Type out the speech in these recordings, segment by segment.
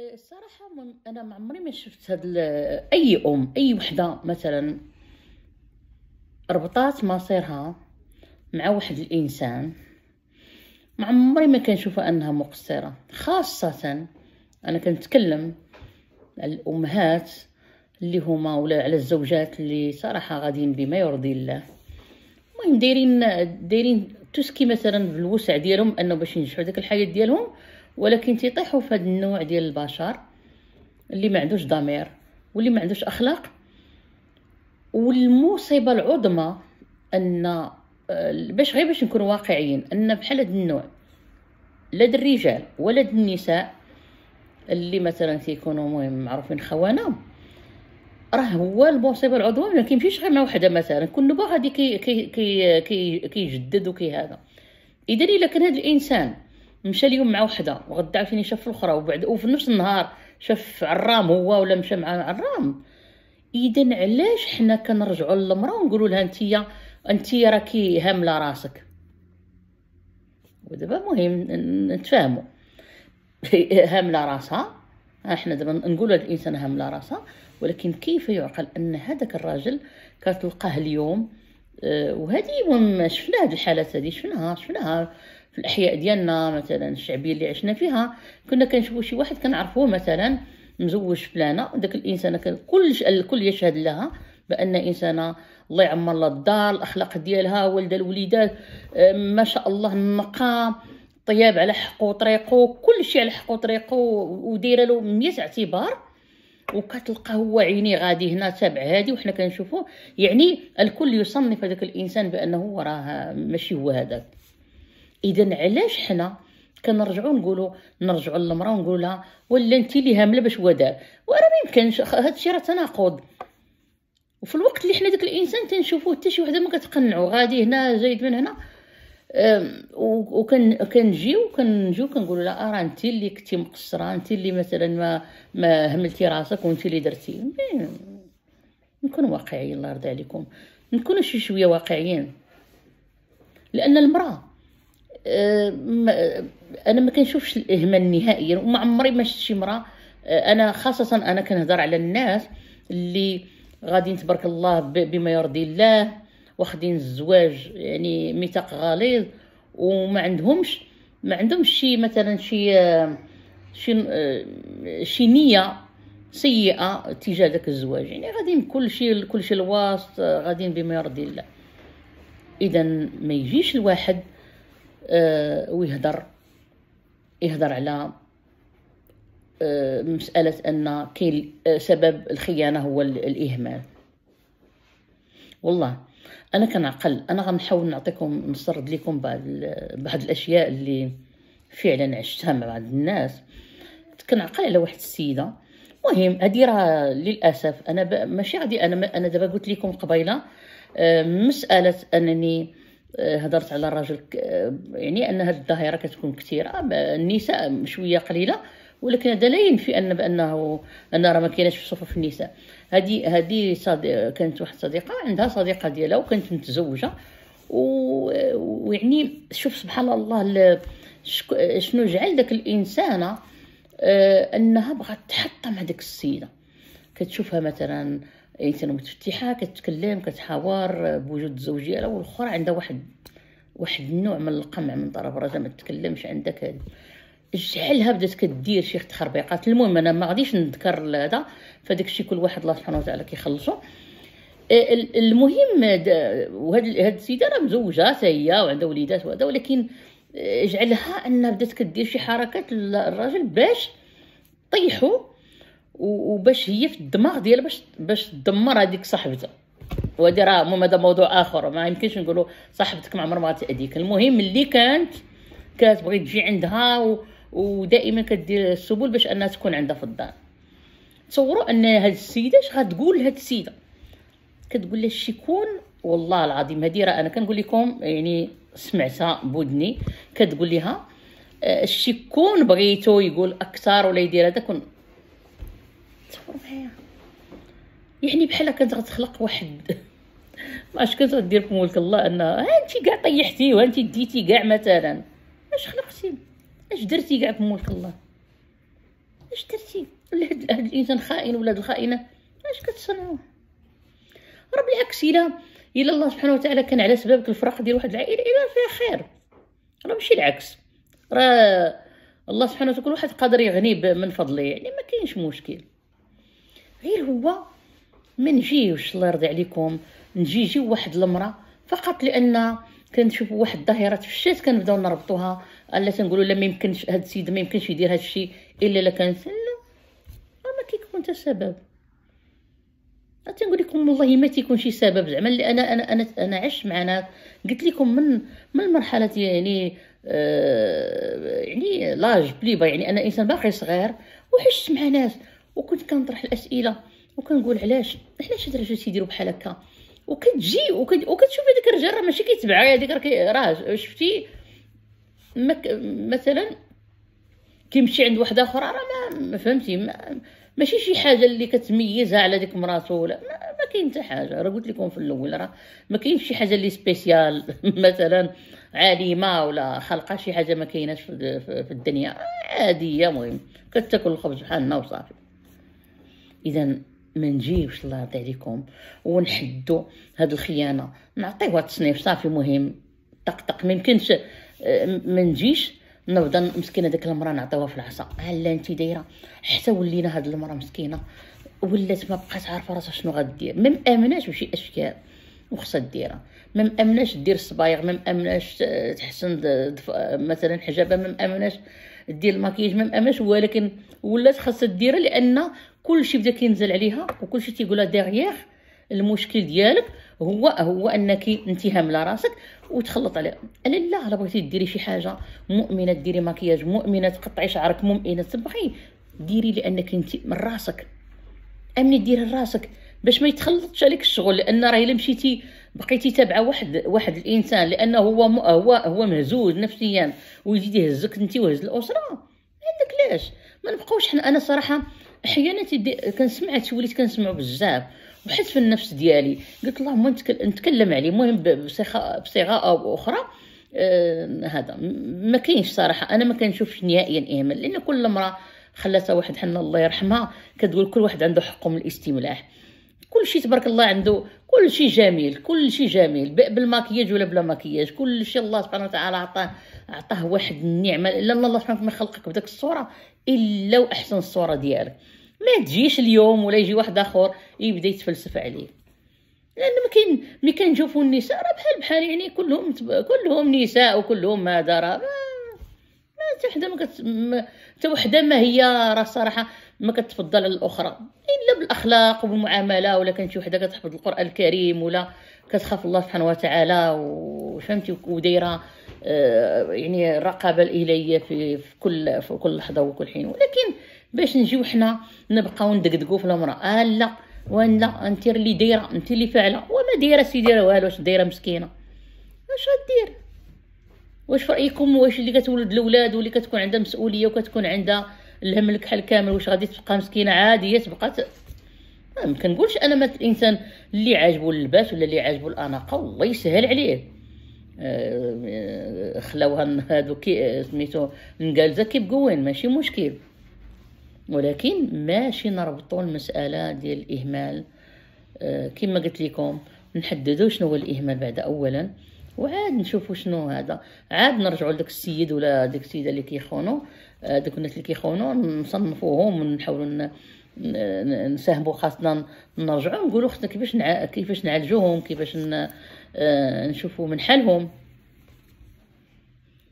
الصراحه من انا ما عمري ما شفت هاد اي ام اي وحده مثلا ربطات مصيرها مع واحد الانسان ما عمري ما كنشوفها انها مقصره خاصه انا كنتكلم على الامهات اللي هما ولا على الزوجات اللي صراحه غاديين بما يرضي الله المهم دايرين دايرين توسكي مثلا بالوسع ديالهم انه باش ينجحوا داك الحياه ديالهم ولكن تيطيحوا في هذا النوع ديال البشر اللي ما عندوش ضمير واللي ما عندوش اخلاق والمصيبه العظمى ان آه، باش غير باش نكون واقعيين ان بحال هذا النوع لا الرجال ولا النساء اللي مثلا تيكونوا مهم معروفين خوانه راه هو المصيبه العظمى ما كيمشيش غير مع وحده مثلا كل نبا غادي كي كي كي كيجدد كي وكي هذا اذا الا كان هذا الانسان مشى اليوم مع وحده وغدا عاوتاني شاف الاخرى وبعد وفي نفس النهار شاف عرام هو ولا مشى مع عرام اذا علاش حنا كنرجعوا للمراه ونقولوا لها انتيا انتيا راكي هامله راسك ودابا مهم نتفاهموا هامله راسها احنا دابا نقولوا هاد الانسان هامله راسها ولكن كيف يعقل ان هذاك الراجل كتلقاه اليوم آه، وهذه شفنا هاد الحالات هذه شفناها شفناها في الاحياء ديالنا مثلا الشعبيه اللي عشنا فيها كنا كنشوفوا شي واحد كنعرفوه مثلا مزوج فلانه داك الانسانه كان كلش الكل يشهد لها بان انسانه الله يعمر لها الدار الاخلاق ديالها والده الوليدات آه، ما شاء الله المقام طياب على حقه وطريقه كل شيء على حقه وطريقه ودايره له 100 اعتبار وكتلقى هو عيني غادي هنا تابع هادي وحنا كنشوفوه يعني الكل يصنف هذاك الانسان بانه راه ماشي هو هذاك اذا علاش حنا كنرجعوا نقولوا نرجعوا للمراه ونقول لها ولا انت اللي هامله باش هو دار وراه ما يمكنش هادشي راه تناقض وفي الوقت اللي حنا داك الانسان تنشوفوه حتى شي وحده ما كتقنعو غادي هنا جايد من هنا وكان كنجيو كنجيو كنقولوا لها راه انت اللي كنتي مقصره انت اللي مثلا ما ما هملتي راسك وانت اللي درتي نكون واقعيين الله يرضي عليكم نكونوا شي شويه واقعيين لان المراه أه، انا ما كنشوفش الاهمال نهائيا وما عمري ما شفت شي مراه أه، انا خاصه انا كنهضر على الناس اللي غاديين تبارك الله بما يرضي الله واخدين الزواج يعني ميثاق غليظ وما عندهمش ما عندهمش شي مثلا شي أه، شي شي نيه سيئه تجاه داك الزواج يعني غاديين كلشي كلشي الواسط غاديين بما يرضي الله اذا ما يجيش الواحد آه، ويهضر يهضر على آه، مسألة أن كاين آه، سبب الخيانة هو الإهمال والله أنا كنعقل أنا غنحاول نعطيكم نسرد لكم بعض بعض الأشياء اللي فعلا عشتها مع بعض الناس كنعقل على واحد السيدة مهم هادي راه للأسف أنا ماشي غادي أنا أنا دابا قلت لكم قبيله مسألة أنني هضرت على الرجل يعني ان هذه الظاهره كتكون كثيره النساء شويه قليله ولكن هذا لا ينفي ان بانه ان راه ما كايناش في صفوف النساء هذه هذه كانت واحد صديقه عندها صديقه ديالها وكانت متزوجه ويعني شوف سبحان الله شنو جعل داك الانسانه آه، انها بغات تحطم هذيك السيده كتشوفها مثلا يعني متفتحه كتكلم كتحاور بوجود ديالها والاخرى عندها واحد واحد النوع من القمع من طرف الرجل ما تتكلمش عندك شحالها بدات كدير شي تخربيقات المهم انا ما غاديش نذكر هذا فداك الشيء كل واحد الله سبحانه وتعالى كيخلصو المهم وهاد هاد السيده راه مزوجه حتى هي وعندها وليدات وهذا ولكن جعلها انها بدات كدير شي حركات الراجل باش طيحو وباش هي في الدماغ ديالها باش باش تدمر هذيك صاحبتها وهذه راه المهم هذا موضوع اخر ما يمكنش نقولوا صاحبتك ما عمر ما غتأذيك المهم اللي كانت كتبغي تجي عندها و... ودائما كدير السبل باش انها تكون عندها في الدار تصوروا ان هاد السيده اش غتقول لهاد السيده كتقول لها شكون والله العظيم هادي راه انا كنقول لكم يعني سمعتها بودني كتقول لها آه، شكون بغيتو يقول اكثر ولا يدير هذا كون معايا يعني بحال هكا غتخلق واحد ماش كنت غدير في مولك الله ان هانتي كاع طيحتي وهانتي ديتي كاع مثلا اش خلقتي اش درتي كاع في مولك الله اش درتي هاد الانسان خائن ولاد الخائنه اش كتصنعوا راه بالعكس الا الى الله سبحانه وتعالى كان على سببك الفراق ديال واحد العائله الا فيها خير راه ماشي العكس راه الله سبحانه وتعالى كل واحد قادر يغني من فضله يعني ما كاينش مشكل غير هو ما نجيوش الله يرضي عليكم نجي جي واحد المراه فقط لان كنشوف واحد الظاهره في الشات كنبداو نربطوها الا تنقولوا لا ما يمكنش هذا السيد ما يمكنش يدير هذا الشيء الا لا كان لا ما كيكون حتى سبب تنقول لكم والله ما تيكون شي سبب زعما اللي انا انا انا انا عشت مع ناس قلت لكم من من المرحله يعني آه يعني لاج بليبا يعني انا انسان باقي صغير وعشت مع ناس وكنت كنطرح الاسئله وكنقول علاش علاش هاد الرجال تيديروا بحال هكا وكتجي وكتشوف هذيك الرجال راه ماشي كيتبع هذيك راه شفتي مك مثلا كيمشي عند وحده اخرى راه ما فهمتي ما ماشي شي حاجه اللي كتميزها على ديك مراته ولا ما, ما كاين حتى حاجه راه قلت لكم في الاول راه ما كاينش شي حاجه اللي سبيسيال مثلا عالمه ولا خلقه شي حاجه ما كايناش في, في الدنيا عاديه المهم كتاكل الخبز بحالنا وصافي اذا ما نجيوش الله يرضي عليكم ونحدوا هاد الخيانه نعطيوها التصنيف صافي مهم طق طق ما يمكنش آه، ما نجيش نبدا مسكينه ديك المراه نعطيوها في العصا هلا انت دايره حتى ولينا هاد المراه مسكينه ولات ما بقات عارفه راسها شنو غدير ما مامناش بشي اشكال وخصها ديرها ما مامناش دير الصبايغ ما مامناش آه، تحسن مثلا حجابها ما مامناش دير الماكياج ما مامناش ولكن ولات خاصها ديرها لان كلشي بدا كينزل عليها وكلشي تيقولها ديغيير المشكل ديالك هو هو انك انت هامله راسك وتخلط عليها انا لا الا بغيتي ديري شي حاجه مؤمنه ديري مكياج مؤمنه تقطعي شعرك مؤمنه تبخي ديري لانك انت من راسك امني ديري لراسك باش ما يتخلطش عليك الشغل لان راه الا مشيتي بقيتي تابعه واحد واحد الانسان لانه هو هو هو مهزوز نفسيا ويزيد يهزك انت ويهز الاسره عندك علاش ما نبقاوش حنا انا صراحه احيانا تدي كنسمع وليت كنسمعو بزاف وحس في النفس ديالي قلت اللهم نتكلم عليه المهم بصيغه بصيغه او اخرى آه هذا ما كاينش صراحه انا ما كنشوفش نهائيا اهمال لان كل امراه خلاتها واحد حنا الله يرحمها كتقول كل واحد عنده حقه من الاستملاح كلشي تبارك الله عنده كلشي جميل كلشي جميل بالماكياج ولا بلا ماكياج كلشي الله سبحانه وتعالى عطاه عطاه واحد النعمه لان الله سبحانه وتعالى خلقك بداك الصوره الا واحسن الصوره ديالك ما تجيش اليوم ولا يجي واحد اخر يبدا يتفلسف عليك لان ما كاين ملي كنشوفوا النساء راه بحال بحال يعني كلهم كلهم نساء وكلهم هذا راه حتى وحده ما هي راه صراحه ما كتفضل على الاخرى الا بالاخلاق وبالمعامله ولا كان شي وحده كتحفظ القران الكريم ولا كتخاف الله سبحانه وتعالى وفهمتي ودايره آه، يعني الرقابه الالهيه في, في كل في كل لحظه وكل حين ولكن باش نجيو حنا نبقاو ندقدقوا في المراه آه لا وان لا انت اللي دايره انت اللي فاعله وما دايره سي دايره والو واش دايره مسكينه اش غدير واش في رايكم واش اللي كتولد الاولاد واللي كتكون عندها مسؤوليه وكتكون عندها الهم لك حل كامل واش غادي تبقى مسكينه عاديه تبقى ت... ما كنقولش انا ما الانسان اللي عاجبو اللباس ولا اللي عاجبو الاناقه والله يسهل عليه آه، آه، خلاوها هادو كي آه، سميتو نقالزه كيبقوا وين ماشي مشكل ولكن ماشي نربطوا المساله ديال الاهمال كما قلت لكم نحددوا شنو هو الاهمال بعد اولا وعاد نشوفوا شنو هذا عاد نرجعوا لداك السيد ولا ديك السيده اللي كيخونوا آه، دوك الناس اللي كيخونو نصنفوهم ونحاولوا نساهموا خاصنا نرجعوا نقولوا خصنا كيفاش كيفاش نعالجوهم كيفاش آه، نشوفو نشوفوا من حالهم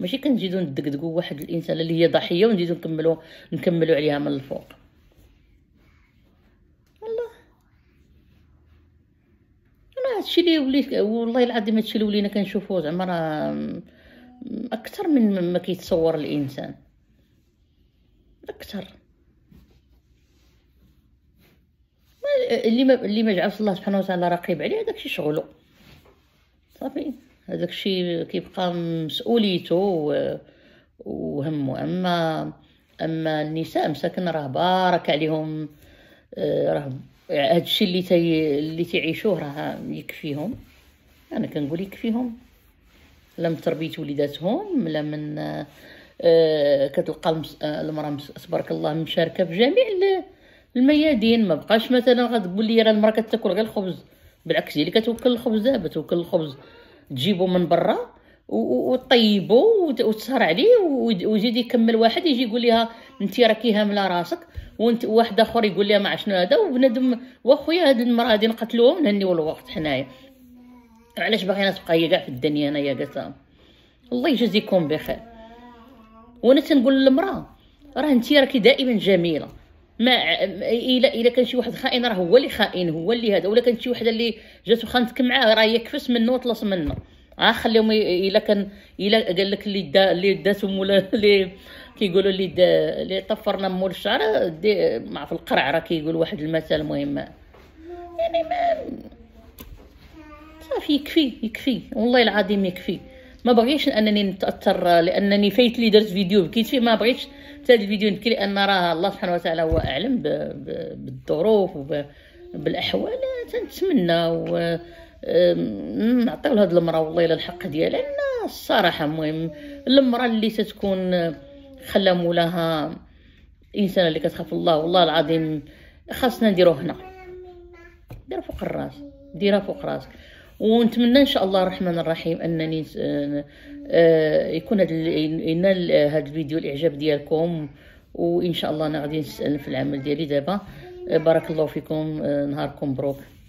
ماشي كنزيدو ندقدقو واحد الانسانه اللي هي ضحيه ونزيدو نكملو نكملو عليها من الفوق والله انا هادشي اللي وليت والله العظيم هادشي اللي ولينا كنشوفوه زعما راه اكثر من ما كيتصور الانسان اكثر اللي ما اللي ما جعلش الله سبحانه وتعالى رقيب عليه هذاك شي شغله صافي هذاك الشيء كيبقى مسؤوليته وهمه اما اما النساء مساكن راه بارك عليهم آه، راه هذا الشيء اللي تي اللي تيعيشوه راه يكفيهم انا كنقول يكفيهم لا من تربيه وليداتهم لا من آه، كتلقى آه، المراه تبارك الله مشاركه في جميع الميادين ما بقاش مثلا غتقول لي راه المراه كتاكل غير الخبز بالعكس هي اللي كتوكل الخبز كتوكل توكل الخبز تجيبو من برا وطيبو وتسهر عليه ويزيد يكمل واحد يجي يقول لها انت راكي هامله راسك وانت واحد اخر يقول لها ما شنو هذا وبنادم واخويا هاد المراه غادي نقتلوهم نهنيو الوقت حنايا علاش باغينا تبقى هي كاع في الدنيا انايا قالت الله يجازيكم بخير وانا تنقول للمراه راه انت راكي دائما جميله ما الا الا كان شي واحد خائن راه هو اللي خائن هو اللي هذا ولا كانت شي وحده اللي جات وخانتك معاه راه هي كفس منه وطلص منه اه خليهم الا كان الا قال لك اللي دا اللي داتو مولا اللي كيقولوا اللي دا اللي طفرنا مول الشعر دي مع في القرع راه كيقول واحد المثل المهم يعني ما صافي يكفي يكفي والله العظيم يكفي ما بغيتش انني نتاثر لانني فايت لي درت فيديو بكيت فيه ما بغيتش حتى الفيديو نبكي لان راه الله سبحانه وتعالى هو اعلم بالظروف وبالاحوال تنتمنى و نعطيو لهاد المراه والله الا الحق ديالها لان الصراحه المهم المراه اللي تتكون خلا مولاها انسان اللي كتخاف الله والله العظيم خاصنا نديروه هنا دير فوق الراس ديرها فوق راسك ونتمنى ان شاء الله الرحمن الرحيم انني آه، آه، يكون هذا ينال هذا آه، الفيديو الاعجاب ديالكم وان شاء الله انا غادي نسال في العمل ديالي دابا بارك الله فيكم نهاركم مبروك